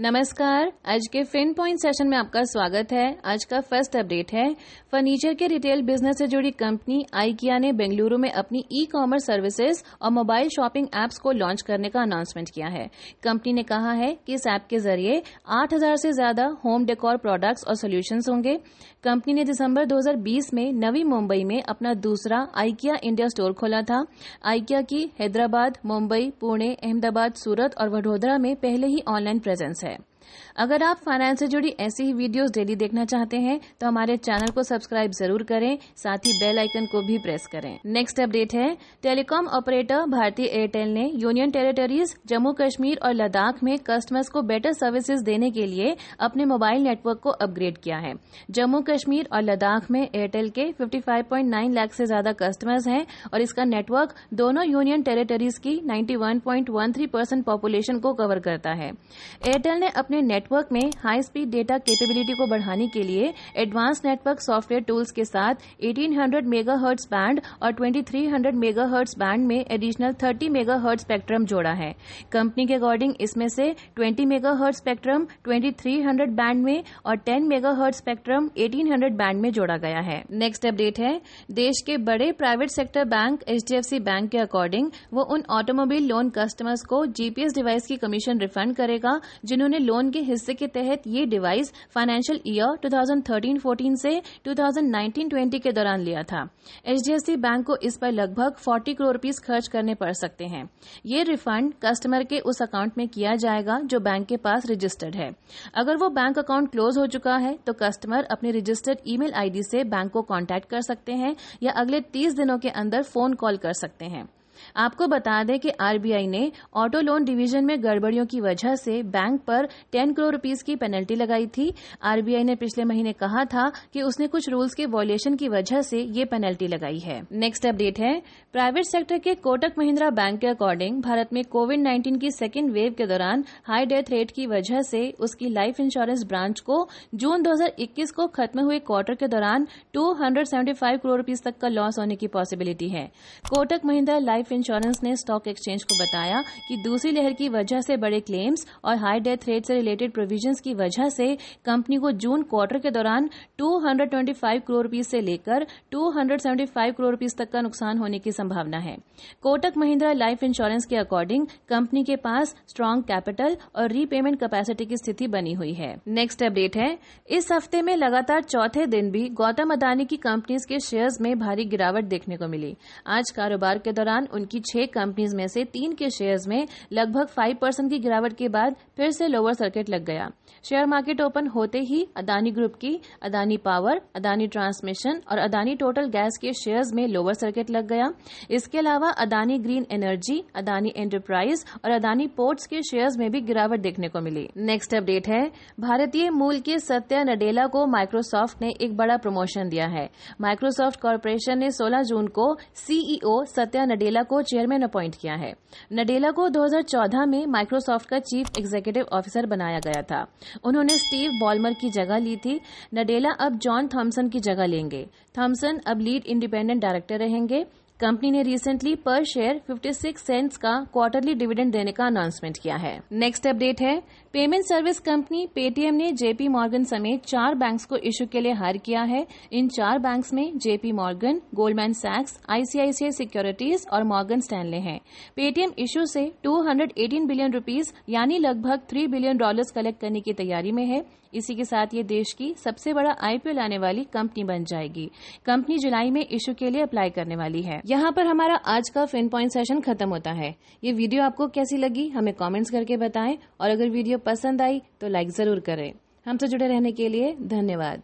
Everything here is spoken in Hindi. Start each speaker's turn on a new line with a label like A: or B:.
A: नमस्कार आज के फिन पॉइंट सेशन में आपका स्वागत है आज का फर्स्ट अपडेट है फर्नीचर के रिटेल बिजनेस से जुड़ी कंपनी आइकिया ने बेंगलुरु में अपनी ई कॉमर्स सर्विसेज और मोबाइल शॉपिंग एप्स को लॉन्च करने का अनाउंसमेंट किया है कंपनी ने कहा है कि इस ऐप के जरिए 8000 से ज्यादा होम डेकोर प्रोडक्ट्स और सोल्यूशन होंगे कंपनी ने दिसंबर 2020 में नवी मुंबई में अपना दूसरा आइकिया इंडिया स्टोर खोला था आइकिया की हैदराबाद मुंबई पुणे अहमदाबाद सूरत और वडोदरा में पहले ही ऑनलाइन प्रेजेंस अगर आप फाइनेंस से जुड़ी ऐसी ही वीडियोस डेली देखना चाहते हैं तो हमारे चैनल को सब्सक्राइब जरूर करें साथ ही बेल आइकन को भी प्रेस करें नेक्स्ट अपडेट है टेलीकॉम ऑपरेटर भारतीय एयरटेल ने यूनियन टेरिटरीज जम्मू कश्मीर और लद्दाख में कस्टमर्स को बेटर सर्विसेज देने के लिए अपने मोबाइल नेटवर्क को अपग्रेड किया है जम्मू कश्मीर और लद्दाख में एयरटेल के 55.9 लाख से ज्यादा कस्टमर्स हैं और इसका नेटवर्क दोनों यूनियन टेरिटरीज की 91.13 परसेंट पॉपुलेशन को कवर करता है एयरटेल ने अपने अपने नेटवर्क में हाई स्पीड डेटा कैपेबिलिटी को बढ़ाने के लिए एडवांस नेटवर्क सॉफ्टवेयर टूल्स के साथ 1800 हंड्रेड मेगा हर्ट्स बैंड और 2300 हंड्रेड मेगा हर्ट्स बैंड में एडिशनल 30 मेगा हर्ट स्पेक्ट्रम जोड़ा है कंपनी के अकॉर्डिंग इसमें से 20 मेगा हर्ट स्पेक्ट्रम 2300 बैंड में और 10 मेगा हर्ट स्पेक्ट्रम 1800 बैंड में जोड़ा गया है नेक्स्ट अपडेट है देश के बड़े private sector bank HDFC bank के अकॉर्डिंग वो उन ऑटोमोबाइल लोन कस्टमर्स को जीपीएस डिवाइस की कमीशन रिफंड करेगा जिन्होंने लोन लोन के हिस्से के तहत ये डिवाइस फाइनेंशियल ईयर 2013-14 से 2019-20 के दौरान लिया था एचडीएफसी बैंक को इस पर लगभग 40 करोड़ रूपीज खर्च करने पड़ सकते हैं ये रिफंड कस्टमर के उस अकाउंट में किया जाएगा जो बैंक के पास रजिस्टर्ड है अगर वो बैंक अकाउंट क्लोज हो चुका है तो कस्टमर अपने रजिस्टर्ड ईमेल आईडी से बैंक को कांटेक्ट कर सकते हैं या अगले 30 दिनों के अंदर फोन कॉल कर सकते हैं आपको बता दें कि आरबीआई ने ऑटो लोन डिवीजन में गड़बड़ियों की वजह से बैंक पर 10 करोड़ रुपीस की पेनल्टी लगाई थी आरबीआई ने पिछले महीने कहा था कि उसने कुछ रूल्स के वॉयेशन की वजह से ये पेनल्टी लगाई है नेक्स्ट अपडेट है प्राइवेट सेक्टर के कोटक महिंद्रा बैंक के अकॉर्डिंग भारत में कोविड नाइन्टीन की सेकेंड वेव के दौरान हाई डेथ रेट की वजह से उसकी लाइफ इंश्योरेंस ब्रांच को जून 2021 को खत्म हुए क्वार्टर के दौरान 275 करोड़ रुपीस तक का लॉस होने की पॉसिबिलिटी है कोटक महिंद्रा लाइफ इंश्योरेंस ने स्टॉक एक्सचेंज को बताया कि दूसरी लहर की वजह से बड़े क्लेम्स और हाई डेथ रेट से रिलेटेड प्रोविजंस की वजह से कंपनी को जून क्वार्टर के दौरान 225 करोड़ रुपीज से लेकर 275 करोड़ रुपीज तक का नुकसान होने की संभावना है कोटक महिंद्रा लाइफ इंश्योरेंस के अकॉर्डिंग कंपनी के पास स्ट्रांग कैपिटल और रीपेमेंट कैपेसिटी की स्थिति बनी हुई है नेक्स्ट अपडेट है इस हफ्ते में लगातार चौथे दिन भी गौतम अदानी की कंपनीज के शेयर्स में भारी गिरावट देखने को मिली आज कारोबार के दौरान उनकी छह कंपनीज में से तीन के शेयर्स में लगभग फाइव परसेंट की गिरावट के बाद फिर से लोअर सर्किट लग गया शेयर मार्केट ओपन होते ही अदानी ग्रुप की अदानी पावर अदानी ट्रांसमिशन और अदानी टोटल गैस के शेयर्स में लोअर सर्किट लग गया इसके अलावा Adani green energy Adani enterprise और अदानी पोर्ट्स के शेयर्स में भी गिरावट देखने को मिली नेक्स्ट अपडेट है भारतीय मूल के सत्या नडेला को माइक्रोसॉफ्ट ने एक बड़ा प्रमोशन दिया है माइक्रोसॉफ्ट कॉरपोरेशन ने 16 जून को सीईओ e सत्या नडेला नडेला को चेयरमैन अपॉइंट किया है नडेला को 2014 में माइक्रोसॉफ्ट का चीफ एग्जीक्यूटिव ऑफिसर बनाया गया था उन्होंने स्टीव बॉलमर की जगह ली थी नडेला अब जॉन थॉम्सन की जगह लेंगे थॉम्सन अब लीड इंडिपेंडेंट डायरेक्टर रहेंगे कंपनी ने रिसेंटली पर शेयर 56 सेंट्स का क्वार्टरली डिविडेंड देने का अनाउंसमेंट किया है नेक्स्ट अपडेट है पेमेंट सर्विस कंपनी पेटीएम ने जेपी मॉर्गन समेत चार बैंक्स को इश्यू के लिए हायर किया है इन चार बैंक्स में जेपी मॉर्गन गोल्डमैन सैक्स आईसीआईसीआई सिक्योरिटीज और मॉर्गन स्टैनले हैं पेटीएम इश्यू से 218 बिलियन रूपीज यानी लगभग 3 बिलियन डॉलर्स कलेक्ट करने की तैयारी में है इसी के साथ ये देश की सबसे बड़ा आईपीओ लाने वाली कंपनी बन जाएगी कंपनी जुलाई में इश्यू के लिए अप्लाई करने वाली है यहाँ पर हमारा आज का फिन पॉइंट सेशन खत्म होता है ये वीडियो आपको कैसी लगी हमें कमेंट्स करके बताएं और अगर वीडियो पसंद आई तो लाइक ज़रूर करें हमसे जुड़े रहने के लिए धन्यवाद